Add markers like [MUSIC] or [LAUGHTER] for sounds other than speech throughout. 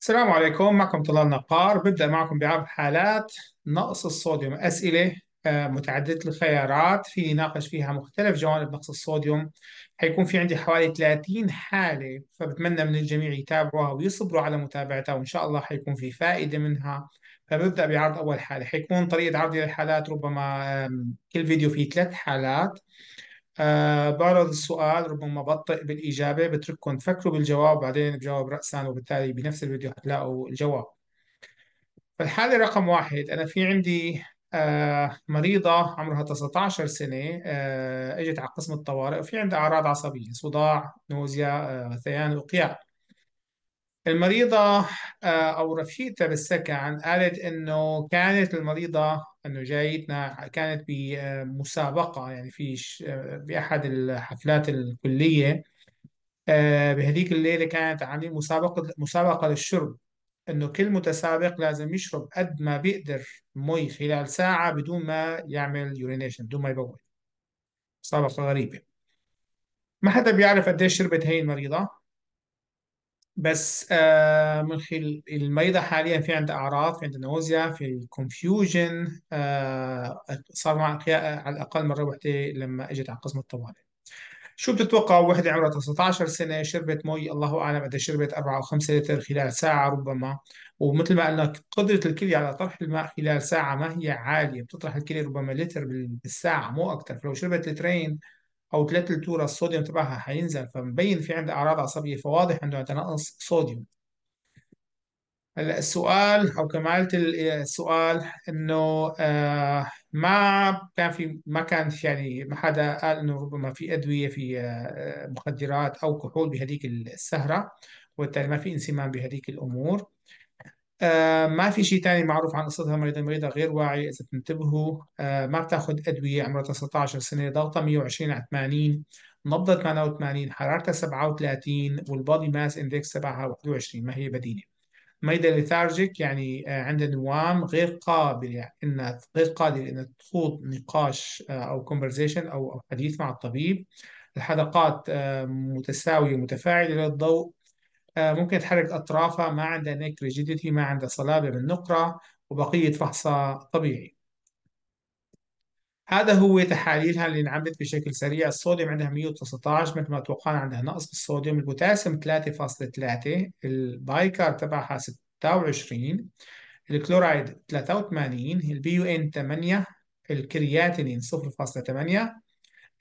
السلام عليكم معكم طلال نقار ببدأ معكم بعرض حالات نقص الصوديوم أسئلة آه، متعددة الخيارات في ناقش فيها مختلف جوانب نقص الصوديوم حيكون في عندي حوالي 30 حالة فبتمنى من الجميع يتابعوها ويصبروا على متابعتها وإن شاء الله حيكون في فائدة منها فببدأ بعرض أول حالة حيكون طريقة عرضي للحالات ربما كل فيديو فيه ثلاث حالات آه بعرض السؤال ربما ببطئ بالإجابة بترككم تفكروا بالجواب بعدين بجاوب رأسا وبالتالي بنفس الفيديو حتلاقوا الجواب فالحالة رقم واحد أنا في عندي آه مريضة عمرها 19 سنة آه اجت على قسم الطوارئ وفي عندها أعراض عصبية صداع نوزيا آه ثيان المريضة آه، أو رفيقتها بالسكن قالت إنه كانت المريضة إنه جايتنا كانت بمسابقة آه، يعني في بأحد آه، الحفلات الكلية بهذيك الليلة كانت عاملين مسابقة مسابقة للشرب إنه كل متسابق لازم يشرب قد ما بيقدر مي خلال ساعة بدون ما يعمل يورينيشن بدون ما يبول مسابقة غريبة ما حدا بيعرف قديش شربت هي المريضة بس آه من خلال المريضة حاليا في عندها أعراض في عندها نوزيا في الكونفيوجن آه صار مع على الأقل مرة واحدة لما إجت على قسم الطوارئ شو بتتوقع وحدة عمرها 19 سنة شربت مي الله أعلم قد شربت 4 أو 5 لتر خلال ساعة ربما ومثل ما قلنا قدرة الكلية على طرح الماء خلال ساعة ما هي عالية بتطرح الكلية ربما لتر بالساعة مو أكثر فلو شربت لترين او كتلات التورا الصوديوم تبعها حينزل فمبين في عندها اعراض عصبيه فواضح انه تنقص صوديوم هلا السؤال او كمالة السؤال انه آه ما كان في ما كان يعني ما حدا قال انه ربما في ادويه في آه مخدرات او كحول بهذيك السهره وبالتالي ما في انسمام بهذيك الامور آه، ما في شيء ثاني معروف عن قصتها مريضة مريضة غير واعي إذا تنتبهوا آه، ما بتاخذ أدوية عمرها 19 سنة ضغطها 120 على 80 نبضة 88 حرارتها 37 والبادي ماس اندكس تبعها 21 ما هي بدينة مريضة ليثارجيك يعني آه، عندها نوام غير قابلة يعني إنها غير قادرة إنها تخوض نقاش أو كونفرزيشن أو حديث مع الطبيب الحلقات متساوية متفاعلة للضوء آه، ممكن تحرك أطرافها ما عندها نيك ريجيديتي ما عندها صلابة بالنقرة وبقية فحصها طبيعي هذا هو تحاليلها اللي انعملت بشكل سريع الصوديوم عندها 119 مثل ما توقعنا عندها نقص بالصوديوم البوتاسيوم 3.3 البايكار تبعها 26 الكلورايد 83 البي يو ان 8 الكرياتينين 0.8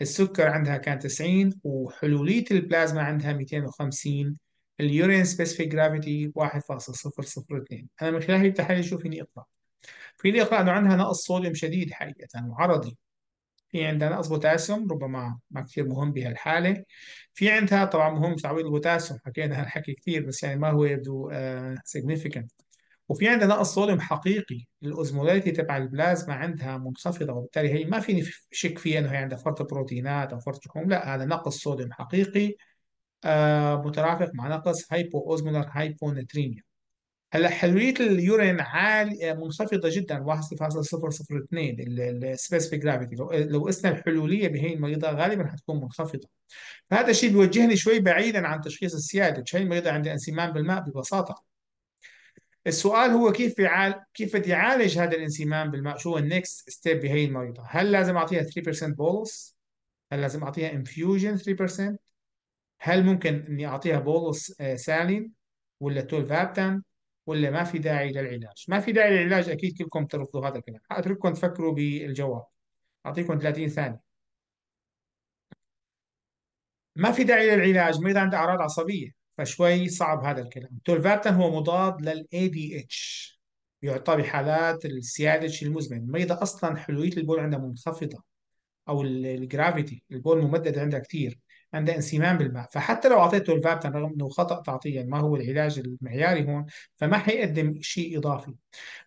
السكر عندها كان 90 وحلولية البلازما عندها 250 اليورين سبيسيفيك جرافيتي 1.002 انا من خلال هي التحاليل اشوف اني اقرا في اقرا انه عندها نقص صوديوم شديد حقيقه وعرضي في عندها نقص بوتاسيوم ربما ما كثير مهم بهالحالة في عندها طبعا مهم تعويض البوتاسيوم حكينا هالحكي كثير بس يعني ما هو يبدو سيجنيفيكانت آه، uh, وفي عندها نقص صوديوم حقيقي الاوزموليتي تبع البلازما عندها منخفضه وبالتالي هي ما فيني شك فيها انه هي عندها فرط بروتينات او فرط لحوم لا هذا نقص صوديوم حقيقي آه، مترافق مع نقص هايبو اوزمولار نترينيا هلا حلويه اليورين عالية آه، منخفضه جدا 1.002 السبيسفيك جرافيتي لو لو قسنا الحلوليه بهي المريضه غالبا حتكون منخفضه فهذا الشيء بيوجهني شوي بعيدا عن تشخيص السياده هي المريضه عندها انسمام بالماء ببساطه السؤال هو كيف يعال كيف بدي اعالج هذا الانسمام بالماء شو هو النكست ستيب بهي المريضه هل لازم اعطيها 3% بولس هل لازم اعطيها انفيوجن 3% هل ممكن اني اعطيها بولس آه، سالين ولا تولفابتان ولا ما في داعي للعلاج ما في داعي للعلاج اكيد كلكم ترفضوا هذا الكلام اترككم تفكروا بالجواب اعطيكم 30 ثانيه ما في داعي للعلاج مريض عنده اعراض عصبيه فشوي صعب هذا الكلام تولفابتان هو مضاد لل ADH يعطى بحالات السي اتش المزمن المريضة اصلا حلوية البول عندها منخفضة او الجرافيتي البول ممدد عندها كثير عند انسمام بالماء فحتى لو أعطيته الفابتن رغم أنه خطأ يعني ما هو العلاج المعياري هون فما حيقدم شيء إضافي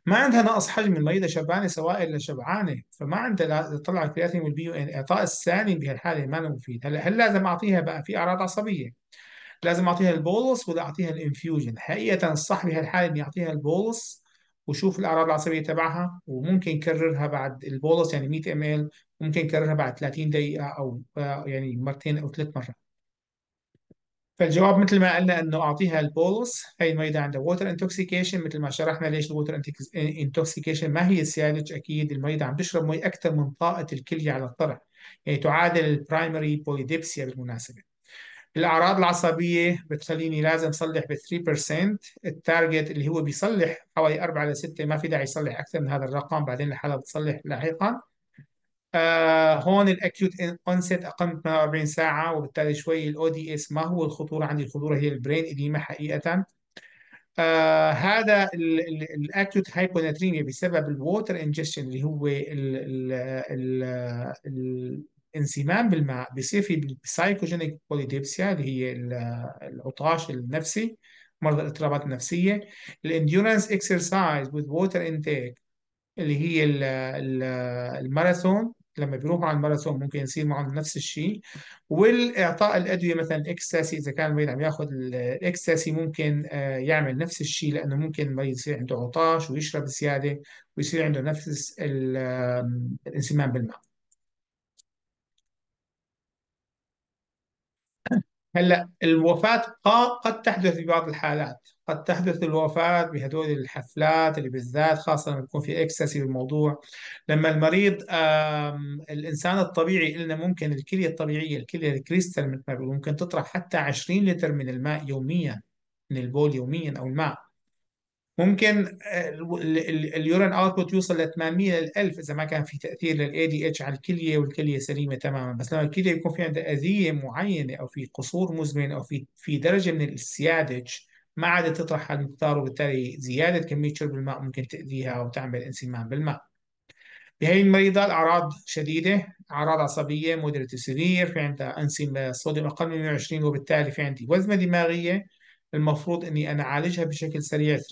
ما عندها نقص حجم المريضة شبعانة سوائل لشبعانة فما عندها طلع الكرياتين والبيو إن إعطاء الثاني بهالحالة ما له مفيد هلا هل لازم أعطيها بقى في أعراض عصبية لازم أعطيها البولس ولا أعطيها الإنفيوجن حقيقة الصح بهالحالة إني أعطيها البولس وشوف الاعراض العصبيه تبعها وممكن يكررها بعد البولس يعني 100 ام ال ممكن يكررها بعد 30 دقيقه او يعني مرتين او ثلاث مرات فالجواب مثل ما قلنا انه اعطيها البولس هي الميضة عندها ووتر انتوكسيكيشن مثل ما شرحنا ليش الووتر انتوكسيكيشن ما هي السيالج اكيد الميضة عم تشرب مي اكثر من طاقه الكليه على الطرح يعني تعادل البرايمري بوليديبسيا بالمناسبه الاعراض العصبيه بتخليني لازم صلح ب 3% التارجت اللي هو بيصلح حوالي 4 ل 6 ما في داعي يصلح اكثر من هذا الرقم بعدين الحاله بتصلح لاحقا آه هون الاكيوت اونست اقل من 48 ساعه وبالتالي شوي الاو دي اس ما هو الخطوره عندي الخطوره هي البرين اديما حقيقه آه هذا الاكيوت هايبوناتريميا بسبب الووتر انجشن اللي هو الـ الـ الـ الـ انسمام بالماء بيصير في السايكوجينيك بوليديبسيا اللي هي العطاش النفسي مرضى الاضطرابات النفسية الانديورنس اكسرسايز وذ ووتر انتيك اللي هي الماراثون لما بيروحوا على الماراثون ممكن يصير معهم نفس الشيء والاعطاء الادويه مثلا اكستاسي اذا كان المريض عم ياخذ الاكستاسي ممكن آه، يعمل نفس الشيء لانه ممكن المريض يصير عنده عطاش ويشرب زياده ويصير عنده نفس الانسمام بالماء هلا الوفاة قد تحدث في بعض الحالات قد تحدث الوفاة بهدول الحفلات اللي بالذات خاصة لما يكون في اكسسي بالموضوع لما المريض الإنسان الطبيعي قلنا ممكن الكلية الطبيعية الكلية الكريستال مثل ما ممكن تطرح حتى 20 لتر من الماء يوميا من البول يوميا أو الماء ممكن آه، اليورين اوتبوت يوصل ل 800 ل 1000 اذا ما كان في تاثير للاي دي اتش على الكليه والكليه سليمه تماما بس لما الكليه يكون في عندها اذيه معينه او في قصور مزمن او في في درجه من السيادج ما عادت تطرح على المقدار وبالتالي زياده كميه شرب الماء ممكن تاذيها او تعمل انسمام بالماء. بهي المريضة الأعراض شديدة أعراض عصبية مودريت سيفير في عندها أنسمة صوديوم أقل من 120 وبالتالي في عندي وزمة دماغية المفروض اني انا اعالجها بشكل سريع 3%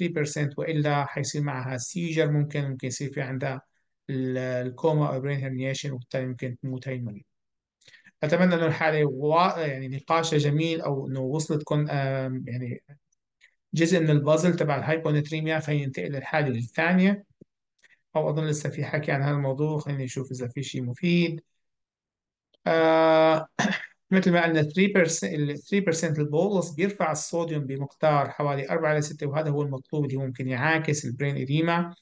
والا حيصير معها سيجر ممكن ممكن يصير في عندها الكوما او برين هيرنيشن وبالتالي ممكن تموت هاي المريض اتمنى انه الحاله و... يعني نقاشها جميل او انه وصلتكم يعني جزء من البازل تبع الهايبونتريميا فينتقل للحاله الثانيه او اظن لسه في حكي عن هذا الموضوع خليني اشوف اذا في شيء مفيد آه مثل ما قلنا 3% ال 3% البولس بيرفع الصوديوم بمقدار حوالي 4 ل 6 وهذا هو المطلوب اللي ممكن يعاكس البرين اديما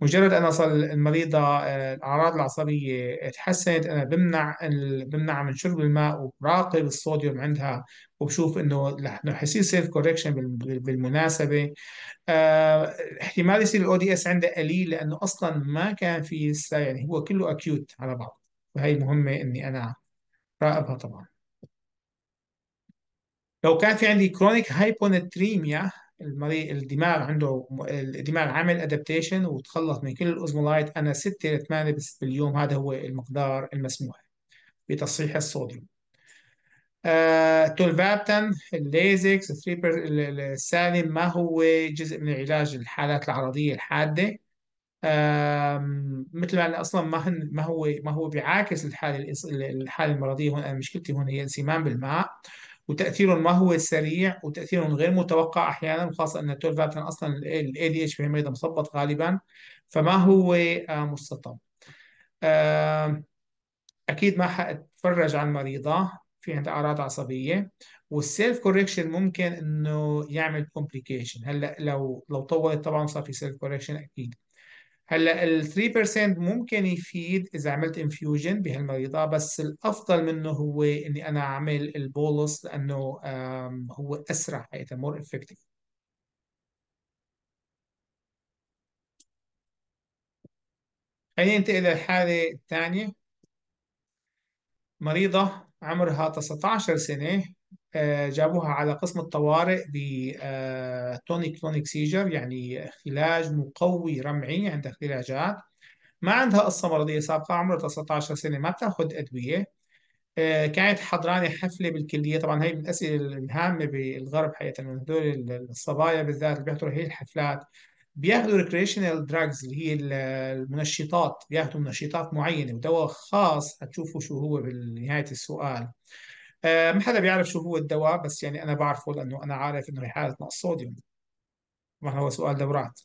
مجرد انا صار المريضه آه، الاعراض العصبيه تحسنت انا بمنع بمنع من شرب الماء وبراقب الصوديوم عندها وبشوف انه حيصير سيلف كوركشن بالمناسبه آه، احتمال يصير الاو دي اس عندها قليل لانه اصلا ما كان في لسه يعني هو كله اكيوت على بعض وهي مهمه اني انا راقبها طبعا لو كان في عندي كرونيك هايبونتريميا المريض الدماغ عنده الدماغ عامل ادابتيشن وتخلص من كل الاوزمولايت انا 6 ل 8 باليوم هذا هو المقدار المسموح بتصحيح الصوديوم آه، تولفابتن الليزكس السالم ما هو جزء من علاج الحالات العرضية الحادة مثل ما أنا أصلا ما ما هو ما هو بيعاكس الحالة الحالة المرضية هون أنا مشكلتي هون هي انسمام بالماء وتاثيرهم ما هو سريع وتاثيرهم غير متوقع احيانا وخاصه ان التورفابتن اصلا الاي دي اتش في مثبط غالبا فما هو آه، مستطب آه، اكيد ما حاتفرج عن مريضه في عندها اعراض عصبيه والسيلف كوركشن ممكن انه يعمل كومبليكيشن هلا لو لو طولت طبعا صار في سيلف كوركشن اكيد هلا ال 3% ممكن يفيد اذا عملت انفيوجن بهالمريضه بس الافضل منه هو اني انا اعمل البولس لانه هو اسرع حقيقه مور افكتيف خلينا ننتقل للحاله الثانيه مريضه عمرها 19 سنه آه، جابوها على قسم الطوارئ بتونيك تونيك سيجر يعني اختلاج مقوي رمعي عندها اختلاجات ما عندها قصة مرضية سابقة عمرها 19 سنة ما بتاخذ أدوية آه، كانت حضراني حفلة بالكلية طبعا هي من الأسئلة الهامة بالغرب حقيقة من هدول الصبايا بالذات اللي بيحضروا هي الحفلات بياخذوا ريكريشنال دراجز اللي هي المنشطات بياخذوا منشطات معينة ودواء خاص هتشوفوا شو هو بنهاية السؤال آه، ما حدا بيعرف شو هو الدواء بس يعني انا بعرفه لانه انا عارف انه هي حاله نقص صوديوم طبعا هو سؤال دورات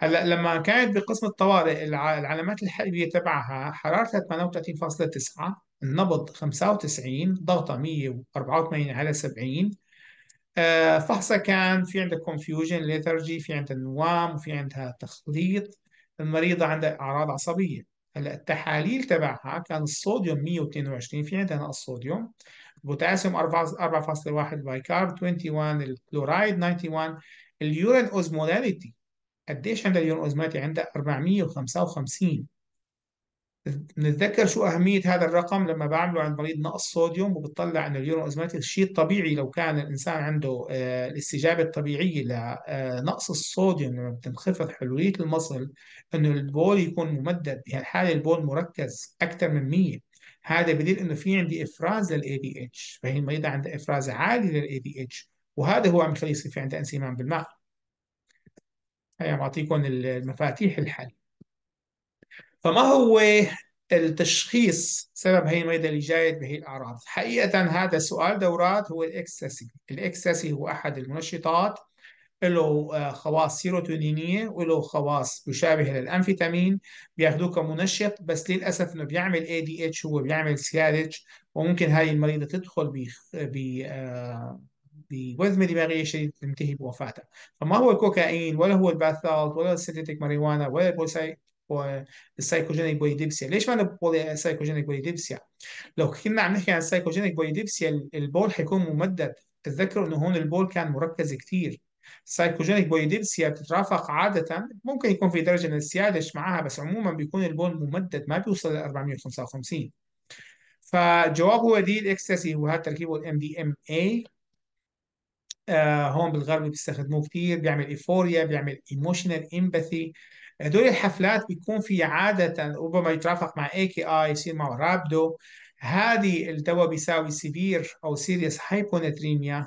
هلا لما كانت بقسم الطوارئ العلامات الحيويه تبعها حرارتها 38.9 النبض 95 ضغطها 184 على 70 آه، فحصها كان في عندها كونفيوجن ليثرجي في عندها نوام وفي عندها تخليط المريضه عندها اعراض عصبيه هلا التحاليل تبعها كان الصوديوم 122 في عندنا صوديوم بوتاسيوم 4.1 بايكارب 21 الكلورايد 91 اليورين اوزمولاليتي قديش عندها اليورين اوزمولاليتي عندها 455 نتذكر شو أهمية هذا الرقم لما بعمله عند مريض نقص صوديوم وبتطلع أن اليورو أزماتيك شيء طبيعي لو كان الإنسان عنده آه، الاستجابة الطبيعية لنقص آه، الصوديوم لما بتنخفض حلولية المصل أنه البول يكون ممدد بهالحالة يعني البول مركز أكثر من 100 هذا بدل أنه في عندي إفراز للأي دي اتش فهي المريضة عندها إفراز عالي للأي دي اتش وهذا هو عم يخلي يصير في عندها انسيمان بالماء هي عم أعطيكم المفاتيح الحل فما هو التشخيص سبب هي المريضة اللي جايت بهي الأعراض حقيقة هذا سؤال دورات هو الإكسسي الإكسسي هو أحد المنشطات له آه، خواص سيروتونينية وله خواص مشابهة للأمفيتامين بياخذوه كمنشط بس للأسف إنه بيعمل اي دي اتش هو بيعمل سيارج وممكن هاي المريضة تدخل ب ب آه، بوزمة دماغية شديدة تنتهي بوفاتها فما هو الكوكايين ولا هو الباثالت ولا السنتيك ماريجوانا ولا البوساي والسايكوجينيك بايديبسيا ليش ما سايكوجينيك بايديبسيا لو كنا عم نحكي عن السايكوجينيك بايديبسيا البول حيكون ممدد تذكروا انه هون البول كان مركز كثير السايكوجينيك بايديبسيا بتترافق عادة ممكن يكون في درجة من السيادش معها بس عموما بيكون البول ممدد ما بيوصل ل 455 فالجواب هو دي الاكستاسي هذا تركيبه الام دي ام اي هون بالغرب بيستخدموه كثير بيعمل ايفوريا بيعمل ايموشنال امباثي هدول الحفلات بيكون في عادة ربما يترافق مع اي كي اي يصير معه رابدو هذه الدواء بيساوي سيفير او سيريس هايبوناتريميا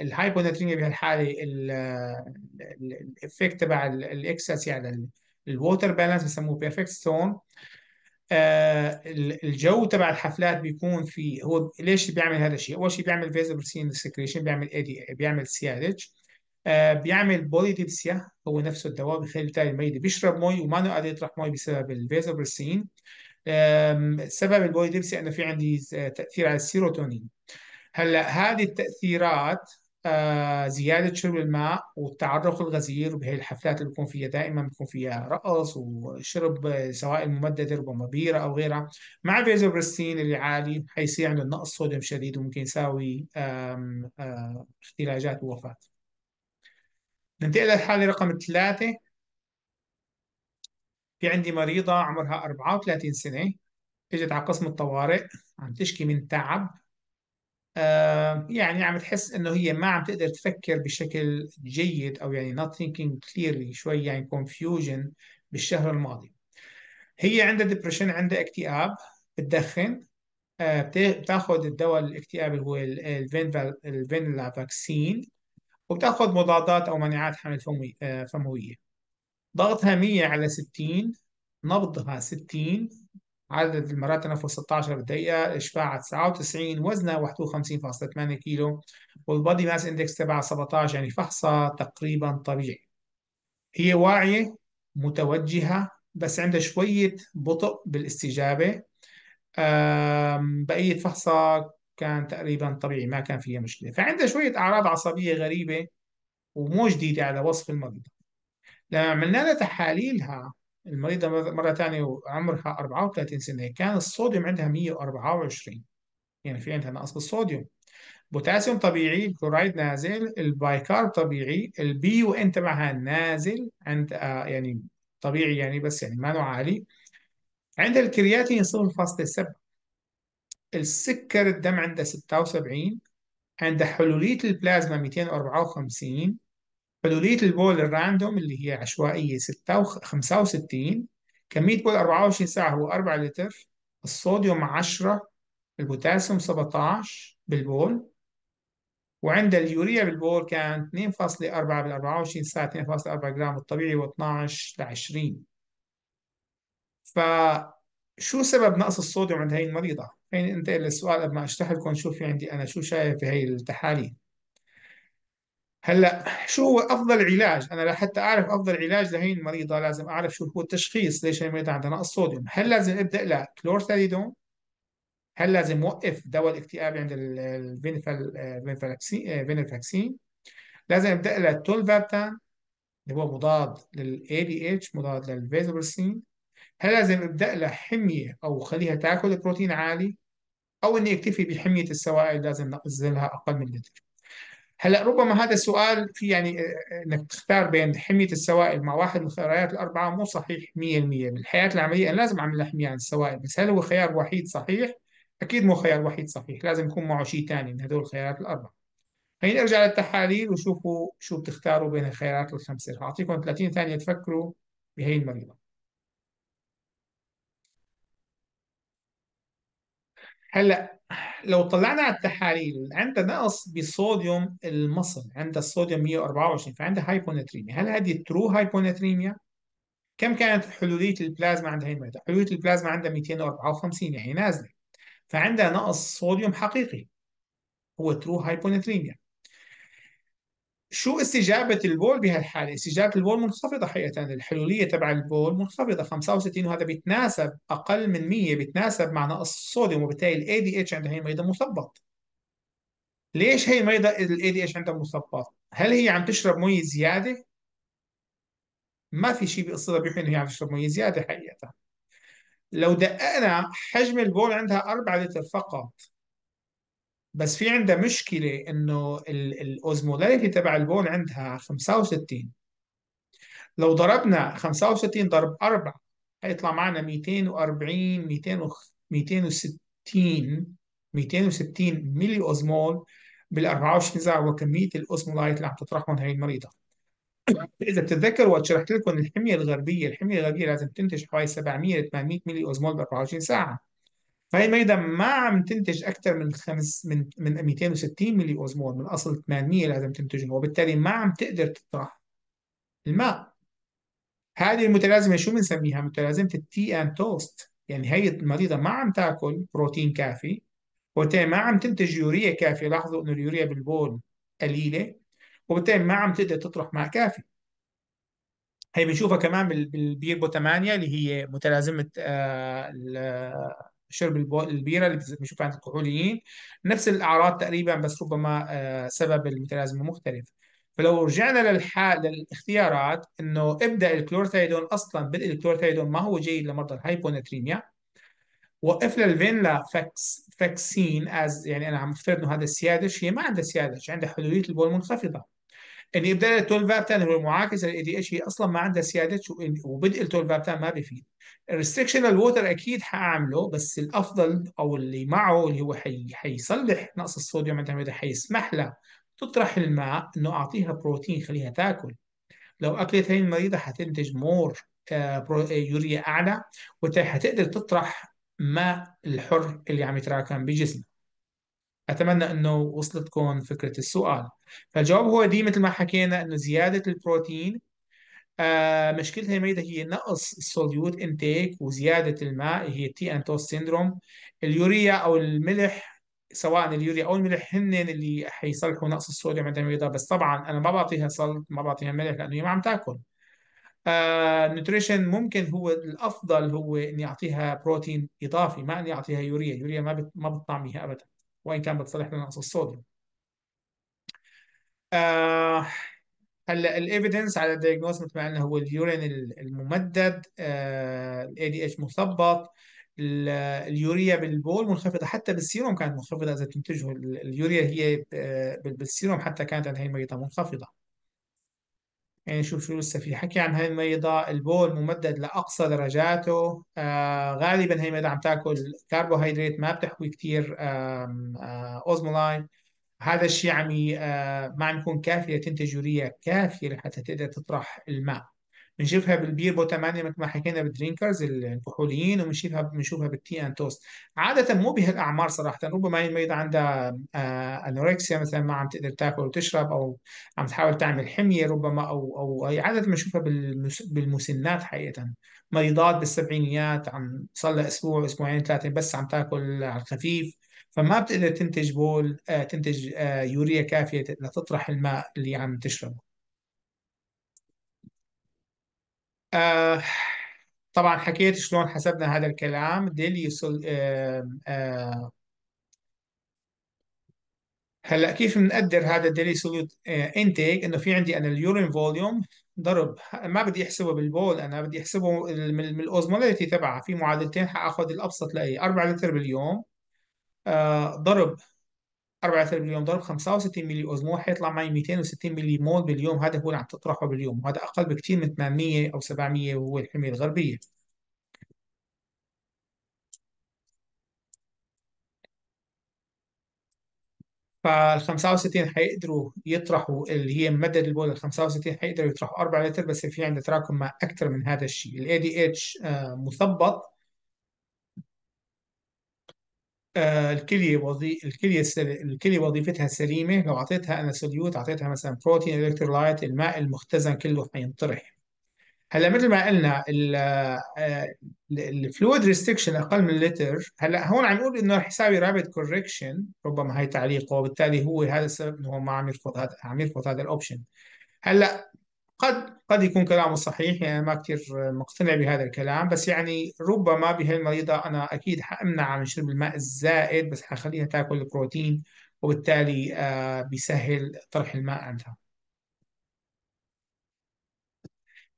الهايبوناتريميا بهالحاله الافكت تبع الاكسس يعني الووتر بالانس بسموه بيرفكت ستون آه، الجو تبع الحفلات بيكون في هو ليش بيعمل هذا الشيء؟ اول شيء بيعمل سين سكريشن بيعمل دي بيعمل اتش آه، بيعمل بولي ديبسيا هو نفسه الدواء بيخلي بتاع الميت بيشرب مي وما قادر يطرح مي بسبب الفيزوبرسين سبب البولي ديبسيا انه في عندي آه، تاثير على السيروتونين هلا هذه التاثيرات آه زيادة شرب الماء والتعرق الغزير بهي الحفلات اللي بكون فيها دائما بكون فيها رقص وشرب آه، سوائل ممددة ربما بيرة أو غيرها مع فيزوبرستين اللي عالي حيصير عنده نقص صوديوم شديد وممكن يساوي اختلاجات ووفاة ننتقل للحالة رقم ثلاثة في عندي مريضة عمرها 34 سنة اجت على قسم الطوارئ عم تشكي من تعب آه يعني عم تحس انه هي ما عم تقدر تفكر بشكل جيد او يعني not thinking clearly شوي يعني confusion بالشهر الماضي هي عندها ديبرشن عندها اكتئاب بتدخن آه بتاخذ الدواء الاكتئاب اللي هو الفينلا فاكسين وبتاخذ مضادات او مناعات حمل فموي آه، فمويه ضغطها 100 على 60 نبضها 60 عدد المرات تنفس 16 بالدقيقة إشباعها 99 وزنها 51.8 كيلو والبادي ماس اندكس تبعها 17 يعني فحصها تقريبا طبيعي هي واعية متوجهة بس عندها شوية بطء بالاستجابة بقية فحصها كان تقريبا طبيعي ما كان فيها مشكله فعندها شويه اعراض عصبيه غريبه ومو جديده على وصف المريضه لما عملنا لها تحاليلها المريضه مره ثانيه وعمرها 34 سنه كان الصوديوم عندها 124 يعني في عندها نقص بالصوديوم بوتاسيوم طبيعي الكلورايد نازل البايكارب طبيعي البي وان ان تبعها نازل عند آه يعني طبيعي يعني بس يعني ما عالي عند الكرياتين 0.7 السكر الدم عنده 76 عنده حلولية البلازما 254 حلولية البول الراندوم اللي هي عشوائية 65 كمية بول 24 ساعة هو 4 لتر الصوديوم 10 البوتاسيوم 17 بالبول وعند اليوريا بالبول كان 2.4 بال 24 ساعة 2.4 جرام الطبيعي و12 ل 20 فشو سبب نقص الصوديوم عند هاي المريضة؟ خليني انتقل للسؤال قبل ما اشرح لكم شو في عندي انا شو شايف في هي التحاليل هلا شو هو افضل علاج؟ انا لحتى اعرف افضل علاج لهي المريضه لازم اعرف شو هو التشخيص ليش هي المريضه عندها نقص صوديوم، هل لازم ابدا لها كلورثاليدون؟ هل لازم وقف دواء الاكتئاب عند الفينفاكسين؟ آه، لازم ابدا لها تولفابتان اللي هو مضاد للاي دي اتش مضاد للفيزابلسين هل لازم ابدا لها حميه او خليها تاكل بروتين عالي أو اني يكتفي بحمية السوائل لازم نقزلها أقل من لتر هلا ربما هذا السؤال في يعني آه، آه، انك تختار بين حميه السوائل مع واحد من الخيارات الاربعه مو صحيح 100% بالحياه العمليه انا لازم اعمل حميه عن السوائل بس هل هو خيار وحيد صحيح؟ اكيد مو خيار وحيد صحيح لازم يكون معه شيء ثاني من هذول الخيارات الاربعه خلينا نرجع للتحاليل وشوفوا شو بتختاروا بين الخيارات الخمسه اعطيكم 30 ثانيه تفكروا بهي المريضه هلا لو طلعنا على التحاليل عندها نقص بصوديوم المصل عندها الصوديوم 124 فعندها هايبوناتريميا هل هذه ترو هايبوناتريميا كم كانت حلوليه البلازما عند هي المرأة؟ حلوليه البلازما عندها 254 يعني نازله فعندها نقص صوديوم حقيقي هو ترو هايبوناتريميا شو استجابة البول بهالحالة؟ استجابة البول منخفضة حقيقة، الحلولية تبع البول منخفضة 65 وهذا بيتناسب أقل من 100 بيتناسب مع نقص الصوديوم وبالتالي الاي دي اتش عند هي المريضة مثبط. ليش هي المريضة الاي دي اتش عندها مثبط؟ هل هي عم تشرب مي زيادة؟ ما في شيء بقصتها بيحكي انه هي عم تشرب مي زيادة حقيقة. لو دققنا حجم البول عندها 4 لتر فقط بس في عندها مشكله انه الاوزمولاريتي تبع البون عندها 65 لو ضربنا 65 ضرب 4 هيطلع معنا 240 260 260 ملي اوزمول بال 24 ساعه وكميه الاوزمولايت اللي عم تطرحهم هي المريضه [COUGHS] اذا بتتذكر وقت شرحت لكم الحميه الغربيه الحميه الغربيه لازم تنتج حوالي 700 800 ملي اوزمول ب 24 ساعه فهي المعدة ما عم تنتج أكثر من خمس من من 260 ملي أوزمول من أصل 800 لازم تنتجهم وبالتالي ما عم تقدر تطرح الماء هذه المتلازمة شو بنسميها؟ متلازمة التي أند توست يعني هي المريضة ما عم تاكل بروتين كافي وبالتالي ما عم تنتج يوريا كافية لاحظوا إنه اليوريا بالبول قليلة وبالتالي ما عم تقدر تطرح ماء كافي هي بنشوفها كمان بالبيربو 8 اللي هي متلازمة آه شرب البيره اللي بنشوفها عند الكحوليين نفس الاعراض تقريبا بس ربما آه، سبب المتلازمه مختلف فلو رجعنا للحال للاختيارات انه ابدا الكلورثايدون اصلا بدء الكلورثيدون ما هو جيد لمرضى الهايبوناتريميا وقف للفينلا الفينلا فاكس فاكسين از يعني انا عم افترض انه هذا السيادش هي ما عندها سيادش عندها حلوليه البول منخفضه الابدال التول فابتان هو معاكس للاي دي اتش هي اصلا ما عندها سيادتش وبدء التول فابتان ما بيفيد الريستكشن الووتر اكيد حاعمله بس الافضل او اللي معه اللي هو حي... حيصلح نقص الصوديوم عندها حيسمح لها تطرح الماء انه اعطيها بروتين خليها تاكل لو اكلت هي المريضه حتنتج مور آه، آه، يوريا اعلى وحتقدر تطرح ماء الحر اللي عم يتراكم بجسمها أتمنى أنه وصلتكم فكرة السؤال فالجواب هو دي مثل ما حكينا أنه زيادة البروتين آه مشكلتها الميدة هي نقص السوليوت انتيك وزيادة الماء هي تي انتوس سيندروم اليوريا أو الملح سواء اليوريا او الملح هن اللي حيصلحوا نقص الصوديوم عند المريضه بس طبعا انا ما بعطيها صلت ما بعطيها ملح لانه هي ما عم تاكل آه، نوتريشن ممكن هو الافضل هو اني اعطيها بروتين اضافي ما اني اعطيها يوريا يوريا ما بت... ما بتطعميها ابدا وان كان بتصلح لنقص الصوديوم آه هلا الايفيدنس على الدياجنوز مثل ما قلنا هو اليورين الممدد آه الاي دي اتش مثبط اليوريا بالبول منخفضه حتى بالسيروم كانت منخفضه اذا تنتجه اليوريا هي آه، بالسيروم حتى كانت عند هي المريضه منخفضه يعني شوف شو لسه في حكي عن هاي الميضة البول ممدد لأقصى درجاته آه غالبا هاي الميضة عم تاكل كربوهيدرات ما بتحوي كتير أوزمولاين آه، هذا الشيء عم آه، ما عم يكون كافي لتنتج يوريا كافية لحتى تقدر تطرح الماء بنشوفها بالبير بوتمانيا يعني مثل ما حكينا بالدرينكرز الكحوليين وبنشوفها بنشوفها بالتي ان توست عاده مو بهالاعمار صراحه ربما المريضه عندها انوركسيا آه، مثلا ما عم تقدر تاكل وتشرب او عم تحاول تعمل حميه ربما او او هي عاده بنشوفها بالمسنات حقيقه مريضات بالسبعينيات عم صار لها اسبوع اسبوعين ثلاثه بس عم تاكل على الخفيف فما بتقدر تنتج بول آه، تنتج آه، يوريا كافيه لتطرح الماء اللي عم تشربه آه طبعا حكيت شلون حسبنا هذا الكلام ديل يصل آه آه هلا كيف بنقدر هذا الديلي سوليوت انتيك آه، انه في عندي انا اليورين فوليوم ضرب ما بدي احسبه بالبول انا بدي احسبه من الاوزموليتي تبعها في معادلتين حاخذ الابسط لاي 4 لتر باليوم آه، ضرب 34 مليون ضرب 65 ملي اوزمول حيطلع معي 260 ملي مول باليوم هذا هو اللي عم تطرحه باليوم وهذا اقل بكثير من 800 او 700 وهو الحميه الغربيه فال 65 حيقدروا يطرحوا اللي هي مدد البول ال 65 حيقدروا يطرحوا 4 لتر بس في عندنا تراكم مع اكثر من هذا الشيء الاي دي اتش آه، مثبط آه، الكليه وظي... الكليه الكليه وظيفتها سليمه لو اعطيتها انا سوليوت اعطيتها مثلا بروتين الكترولايت الماء المختزن كله حينطرح هلا مثل ما قلنا الفلويد آه، ريستكشن اقل من لتر هلا هون عم نقول انه رح يساوي رابد كوركشن ربما هي تعليقه وبالتالي هو هذا السبب انه هو ما عم يرفض هذا عم يرفض هذا الاوبشن هلا قد قد يكون كلامه صحيح يعني ما كثير مقتنع بهذا الكلام بس يعني ربما بهي المريضة أنا أكيد حأمنعها من شرب الماء الزائد بس حخليها تاكل البروتين وبالتالي آه بيسهل طرح الماء عندها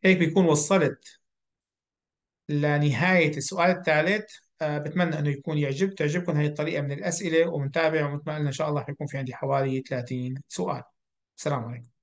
هيك بيكون وصلت لنهاية السؤال الثالث آه بتمنى أنه يكون يعجب تعجبكم هاي الطريقة من الأسئلة ومتابع ومثل ما قلنا إن شاء الله حيكون في عندي حوالي 30 سؤال السلام عليكم